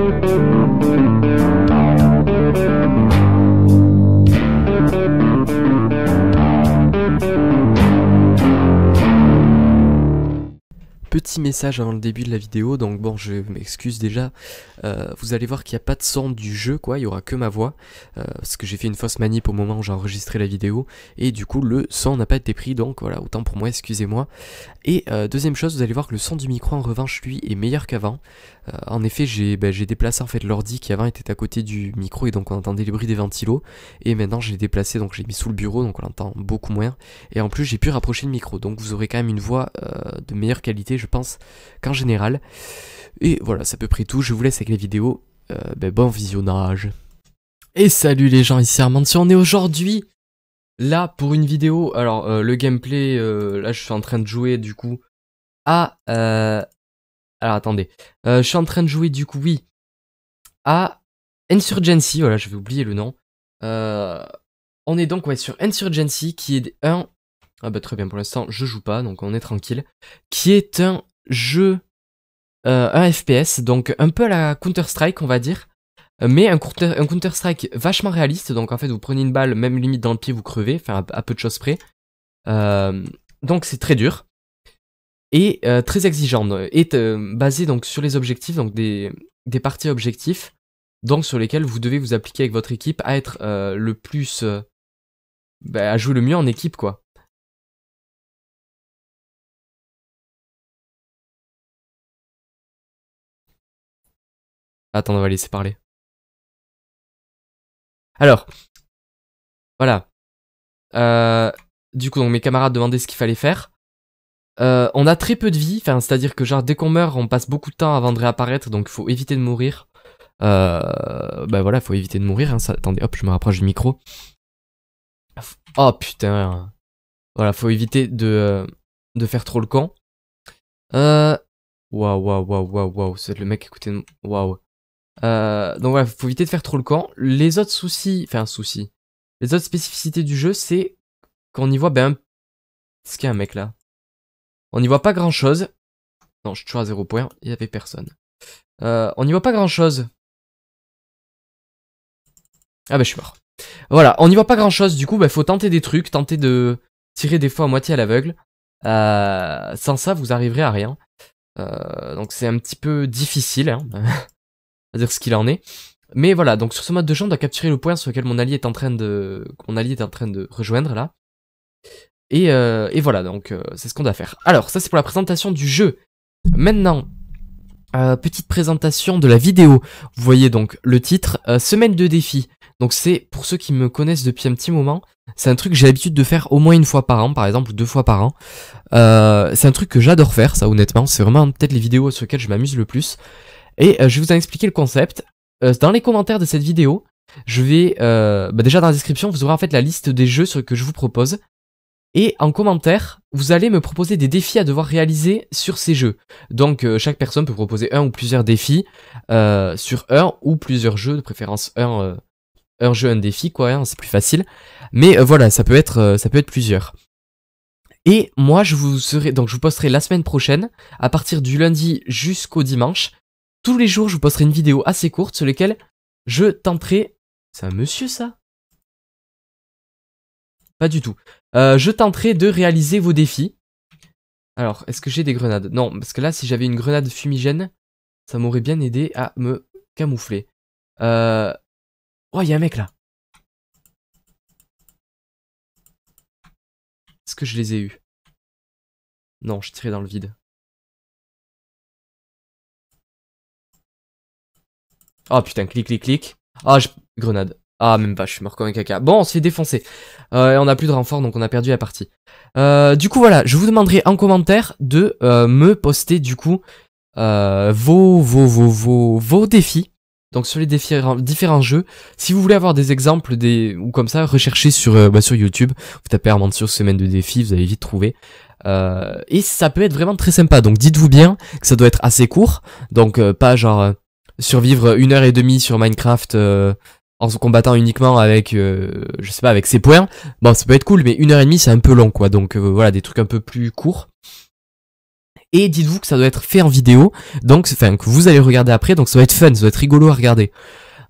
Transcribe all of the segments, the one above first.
Música Petit message avant le début de la vidéo, donc bon je m'excuse déjà, euh, vous allez voir qu'il n'y a pas de son du jeu quoi, il y aura que ma voix, euh, parce que j'ai fait une fausse manip au moment où j'ai enregistré la vidéo, et du coup le son n'a pas été pris, donc voilà, autant pour moi, excusez-moi. Et euh, deuxième chose, vous allez voir que le son du micro en revanche lui est meilleur qu'avant, en effet ben, j'ai déplacé en fait l'ordi qui avant était à côté du micro et donc on entendait les bruits des ventilos, et maintenant j'ai déplacé, donc j'ai mis sous le bureau, donc on entend beaucoup moins, et en plus j'ai pu rapprocher le micro, donc vous aurez quand même une voix de meilleure qualité je pense qu'en général. Et voilà, c'est à peu près tout. Je vous laisse avec les vidéos euh, ben, bon visionnage. Et salut les gens, ici Armand. si On est aujourd'hui là pour une vidéo. Alors, euh, le gameplay, euh, là je suis en train de jouer du coup à. Alors attendez. je suis en train de jouer du coup, oui, à Insurgency. Voilà, je vais oublier le nom. on est donc ouais, sur Insurgency qui est un ah bah très bien, pour l'instant je joue pas, donc on est tranquille. Qui est un jeu euh, un FPS, donc un peu à la Counter-Strike, on va dire, euh, mais un Counter-Strike vachement réaliste, donc en fait vous prenez une balle, même limite dans le pied, vous crevez, enfin à, peu de choses près. Euh, donc c'est très dur et euh, très exigeant, et basé donc sur les objectifs, donc des, des parties objectifs, donc sur lesquelles vous devez vous appliquer avec votre équipe à être le plus... Bah, à jouer le mieux en équipe, quoi. Attends, on va laisser parler. Alors, voilà. Euh, du coup, donc mes camarades demandaient ce qu'il fallait faire. Euh, on a très peu de vie, enfin, c'est-à-dire que genre dès qu'on meurt, on passe beaucoup de temps avant de réapparaître, donc il faut éviter de mourir. Euh, bah voilà, faut éviter de mourir. Hein, attendez, hop, je me rapproche du micro. Oh putain. Voilà, faut éviter de, de faire trop le camp. Euh... Waouh, waouh, waouh, waouh, waouh. C'est le mec écoutez... Waouh. Euh, donc voilà, faut éviter de faire trop le camp. Les autres soucis, enfin soucis, les autres spécificités du jeu, c'est qu'on y voit, ben, ce qu'il y a un mec là. On n'y voit pas grand chose. Non, je suis toujours à zéro point, il y avait personne. Euh, on n'y voit pas grand chose. Ah ben, je suis mort. Voilà, on n'y voit pas grand chose, du coup, ben, faut tenter des trucs, tenter de tirer des fois à moitié à l'aveugle. Euh, sans ça, vous arriverez à rien. donc c'est un petit peu difficile, hein. à dire ce qu'il en est. Mais voilà, donc sur ce mode de jeu, on doit capturer le point sur lequel mon allié est en train de, mon allié est en train de rejoindre là. Et, euh, et voilà, donc euh, c'est ce qu'on doit faire. Alors ça c'est pour la présentation du jeu. Maintenant, euh, petite présentation de la vidéo. Vous voyez donc le titre, semaine de défi. Donc c'est pour ceux qui me connaissent depuis un petit moment, c'est un truc que j'ai l'habitude de faire au moins une fois par an, par exemple, deux fois par an. c'est un truc que j'adore faire, ça honnêtement, c'est vraiment peut-être les vidéos sur lesquelles je m'amuse le plus. Et euh, je vais vous en expliquer le concept. Euh, dans les commentaires de cette vidéo, je vais... Euh, bah déjà dans la description, vous aurez en fait la liste des jeux sur que je vous propose. Et en commentaire, vous allez me proposer des défis à devoir réaliser sur ces jeux. Donc chaque personne peut proposer un ou plusieurs défis sur un ou plusieurs jeux, de préférence un, un jeu, un défi, quoi, hein, c'est plus facile. Mais voilà, ça peut, être, ça peut être plusieurs. Et moi, je vous serai, donc je vous posterai la semaine prochaine, à partir du lundi jusqu'au dimanche, tous les jours, je vous posterai une vidéo assez courte sur laquelle je tenterai... C'est un monsieur, ça Pas du tout. Euh, je tenterai de réaliser vos défis. Alors, est-ce que j'ai des grenades Non, parce que là, si j'avais une grenade fumigène, ça m'aurait bien aidé à me camoufler. Euh... Oh, il y a un mec, là. Est-ce que je les ai eus Non, je tirais dans le vide. Oh putain, clic, clic, clic. Ah, je... grenade. Ah, même pas, je suis mort comme un caca. Bon, on s'est défoncé. Euh, et on a plus de renfort, donc on a perdu la partie. Euh, du coup, voilà, je vous demanderai en commentaire de euh, me poster, du coup, vos, vos, vos, vos, vos défis. Donc sur les défis, différents jeux, si vous voulez avoir des exemples des ou comme ça, recherchez sur bah, sur YouTube, vous tapez Armand sur semaine de défis, vous allez vite trouver. et ça peut être vraiment très sympa. Donc dites-vous bien que ça doit être assez court, donc pas genre survivre une heure et demie sur Minecraft euh, en se combattant uniquement avec, euh, je sais pas, avec ses points, bon, ça peut être cool, mais une heure et demie, c'est un peu long, quoi. Donc euh, voilà, des trucs un peu plus courts. Et dites-vous que ça doit être fait en vidéo, donc, enfin, que vous allez regarder après, donc ça doit être fun, ça doit être rigolo à regarder.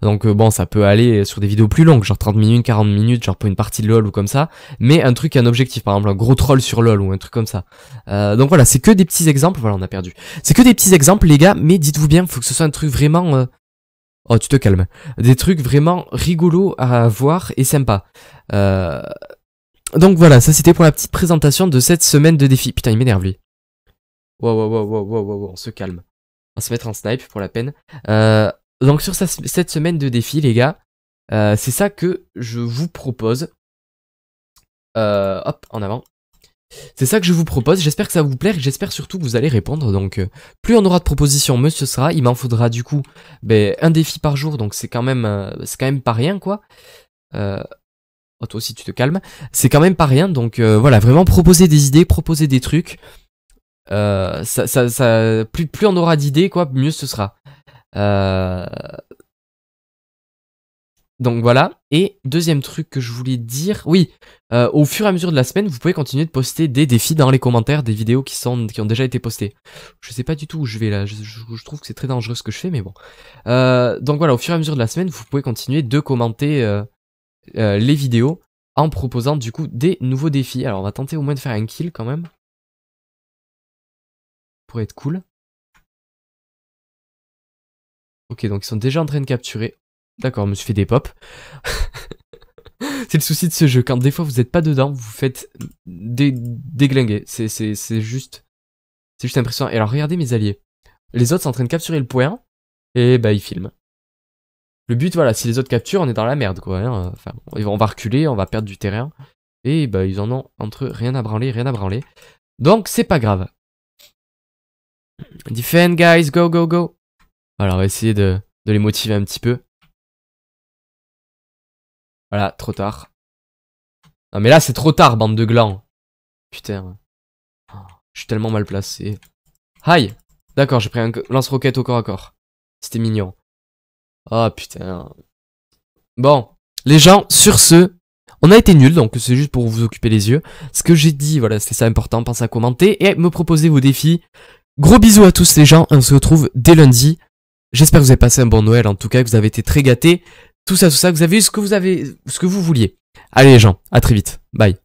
Donc euh, bon, ça peut aller sur des vidéos plus longues, genre 30 minutes, 40 minutes, genre pour une partie de LoL ou comme ça, mais un truc, un objectif, par exemple un gros troll sur LoL ou un truc comme ça. Euh, donc voilà, c'est que des petits exemples, voilà, on a perdu. C'est que des petits exemples, les gars, mais dites-vous bien, faut que ce soit un truc vraiment... Euh, oh, tu te calmes. Des trucs vraiment rigolos à voir et sympa Euh... Donc voilà, ça c'était pour la petite présentation de cette semaine de défi. Putain, il m'énerve lui. Wow, wow, wow, wow, wow, wow, on se calme. On va se mettre en snipe pour la peine. Euh, donc sur cette semaine de défi, les gars, euh, c'est ça que je vous propose. Euh, hop, en avant. C'est ça que je vous propose, j'espère que ça vous plaire j'espère surtout que vous allez répondre. Donc euh, plus on aura de propositions, mieux ce sera, il m'en faudra du coup ben, un défi par jour, donc c'est quand même c'est quand même pas rien quoi. Oh, toi aussi tu te calmes. C'est quand même pas rien, donc voilà, vraiment proposer des idées, proposer des trucs. ça, plus, plus on aura d'idées, quoi, mieux ce sera. Euh, donc voilà. Et deuxième truc que je voulais dire, oui, euh, au fur et à mesure de la semaine, vous pouvez continuer de poster des défis dans les commentaires des vidéos qui sont qui ont déjà été postées. Je sais pas du tout où je vais là. Je, trouve que c'est très dangereux ce que je fais, mais bon. Euh, donc voilà, au fur et à mesure de la semaine, vous pouvez continuer de commenter les vidéos en proposant du coup des nouveaux défis. Alors on va tenter au moins de faire un kill quand même pour être cool. Ok, donc ils sont déjà en train de capturer. D'accord, je me suis fait des pop. c'est le souci de ce jeu. Quand des fois vous n'êtes pas dedans, vous faites des déglinguer. C'est juste. C'est juste impressionnant. Et alors regardez mes alliés. Les autres sont en train de capturer le point. Et bah ils filment. Le but, voilà, si les autres capturent, on est dans la merde, quoi. Hein. Enfin, on va reculer, on va perdre du terrain. Et bah ils en ont entre eux rien à branler, rien à branler. Donc c'est pas grave. Defend guys, go go go. Alors, on va essayer de, de les motiver un petit peu. Voilà, trop tard. Non mais là c'est trop tard, bande de glands. Putain. Oh, je suis tellement mal placé. Hi D'accord, j'ai pris un lance-roquette au corps à corps. C'était mignon. Ah oh, putain. Bon, les gens, sur ce, on a été nuls, donc c'est juste pour vous occuper les yeux. Ce que j'ai dit, voilà, c'était ça important, pensez à commenter et me proposer vos défis. Gros bisous à tous les gens, on se retrouve dès lundi. J'espère que vous avez passé un bon Noël, en tout cas, que vous avez été très gâtés. Tout ça, tout ça, vous avez eu ce que vous avez, ce que vous vouliez. Allez les gens, à très vite. Bye.